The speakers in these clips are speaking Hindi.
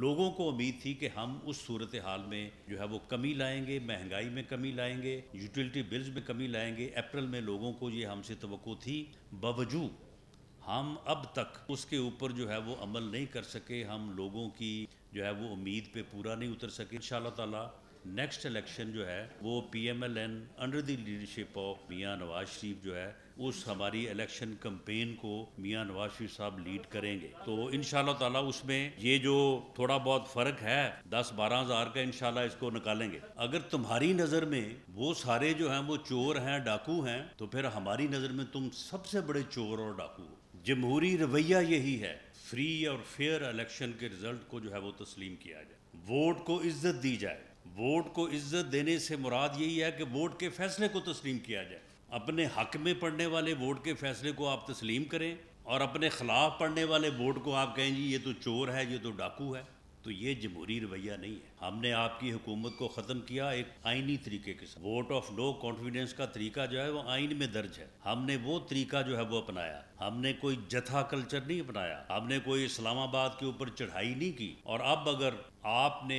लोगों को उम्मीद थी कि हम उस सूरत हाल में जो है वो कमी लाएंगे महंगाई में कमी लाएंगे यूटिलिटी बिल्स में कमी लाएंगे अप्रैल में लोगों को ये हमसे तो थी बावजूद हम अब तक उसके ऊपर जो है वो अमल नहीं कर सके हम लोगों की जो है वो उम्मीद पे पूरा नहीं उतर सके इन ताला नेक्स्ट इलेक्शन जो है वो P M L N under the leadership of Mian Nawaz शरीफ जो है उस हमारी इलेक्शन कंपेन को मियाँ नवाज शरीफ साहब लीड करेंगे तो इन ताला उसमें ये जो थोड़ा बहुत फर्क है दस बारह हजार का इनशाला इसको निकालेंगे अगर तुम्हारी नजर में वो सारे जो हैं वो चोर हैं डाकू हैं तो फिर हमारी नजर में तुम सबसे बड़े चोर और डाकू हो जमहूरी रवैया यही है फ्री और फेयर इलेक्शन के रिजल्ट को जो है वो तस्लीम किया जाए वोट को इज्जत दी जाए वोट को इज्जत देने से मुराद यही है कि वोट के फैसले को तस्लीम किया जाए अपने हक में पढ़ने वाले वोट के फैसले को आप तस्लीम करें और अपने खिलाफ पढ़ने वाले वोट को आप कहें जी ये तो चोर है ये तो डाकू है तो ये जमहूरी रवैया नहीं है हमने आपकी हुकूमत को ख़त्म किया एक आइनी तरीके के साथ वोट ऑफ नो कॉन्फिडेंस का तरीका जो है वो आइन में दर्ज है हमने वो तरीका जो है वो अपनाया हमने कोई जथा कल्चर नहीं अपनाया हमने कोई इस्लामाबाद के ऊपर चढ़ाई नहीं की और अब अगर आपने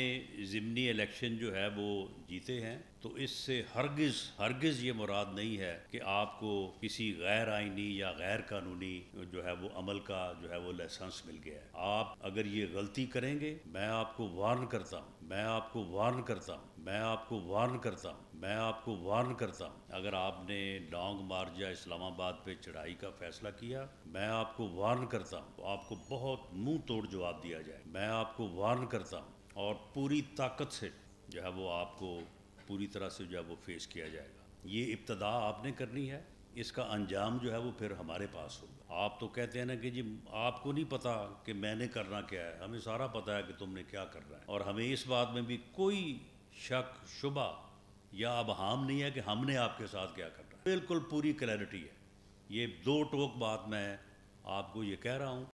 ज़मनी इलेक्शन जो है वो जीते हैं तो इससे हरगिज़ हरगिज़ ये मुराद नहीं है कि आपको किसी गैर आइनी या गैर कानूनी जो है वो अमल का जो है वो लाइसेंस मिल गया है आप अगर ये गलती करेंगे मैं आपको वार्न करता हूँ मैं आपको वार्न करता हूँ मैं आपको वार्न करता हूँ मैं आपको वार्न करता हूँ अगर आपने डोंग मार्जा इस्लामाबाद पे चढ़ाई का फैसला किया मैं आपको वार्न करता हूँ आपको बहुत मुंह तोड़ जवाब दिया जाए मैं आपको वार्न करता हूँ और पूरी ताकत से जो है वो आपको पूरी तरह से जो है वो फेस किया जाएगा ये इब्तदा आपने करनी है इसका अंजाम जो है वो फिर हमारे पास होगा आप तो कहते हैं ना कि जी आपको नहीं पता कि मैंने करना क्या है हमें सारा पता है कि तुमने क्या करना है और हमें इस बात में भी कोई शक शुबा या अब हम नहीं है कि हमने आपके साथ क्या करना है बिल्कुल पूरी क्लैरिटी है ये दो टोक बात मैं आपको ये कह रहा हूँ